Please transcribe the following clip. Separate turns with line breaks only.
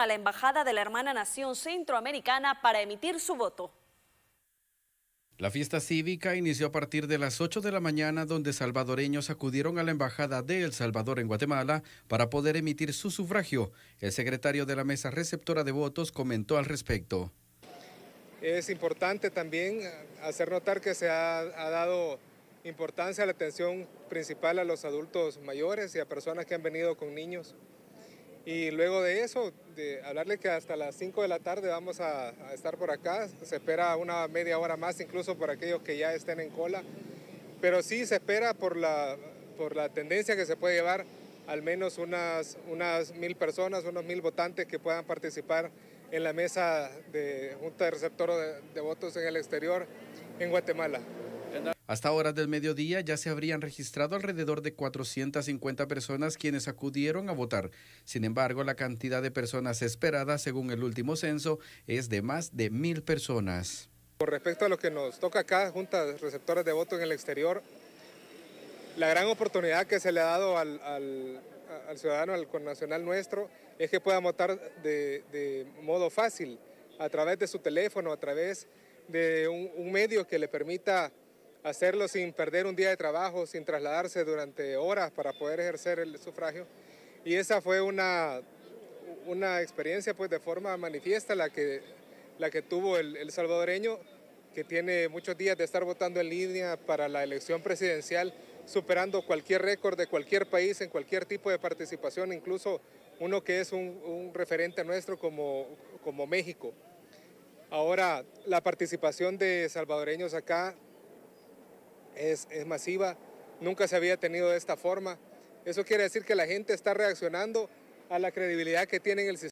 a la Embajada de la Hermana Nación Centroamericana para emitir su voto. La fiesta cívica inició a partir de las 8 de la mañana, donde salvadoreños acudieron a la Embajada de El Salvador en Guatemala para poder emitir su sufragio. El secretario de la mesa receptora de votos comentó al respecto.
Es importante también hacer notar que se ha, dado importancia a la atención principal a los adultos mayores y a personas que han venido con niños. Y luego de eso, de hablarle que hasta las 5 de la tarde vamos a, estar por acá. Se espera una media hora más, incluso por aquellos que ya estén en cola. Pero sí se espera por la, por la tendencia que se puede llevar al menos unas, unas mil personas, unos mil votantes que puedan participar en la mesa de Junta de Receptor de Votos en el Exterior en Guatemala.
Hasta horas del mediodía ya se habrían registrado alrededor de 450 personas quienes acudieron a votar. Sin embargo, la cantidad de personas esperadas, según el último censo, es de más de mil personas. Con respecto a lo
que nos toca acá, juntas receptores de voto en el exterior, la gran oportunidad que se le ha dado al, ciudadano, al ciudadano, al connacional nuestro, es que pueda votar de, modo fácil, a través de su teléfono, a través de un medio que le permita hacerlo sin perder un día de trabajo, sin trasladarse durante horas para poder ejercer el sufragio. Y esa fue una, una experiencia pues de forma manifiesta la que, la que tuvo el, salvadoreño, que tiene muchos días de estar votando en línea para la elección presidencial, superando cualquier récord de cualquier país en cualquier tipo de participación, incluso uno que es un, un referente nuestro como, como México. Ahora, la participación de salvadoreños acá es, masiva, nunca se había tenido de esta forma. Eso quiere decir que la gente está reaccionando a la credibilidad que tiene en el sistema.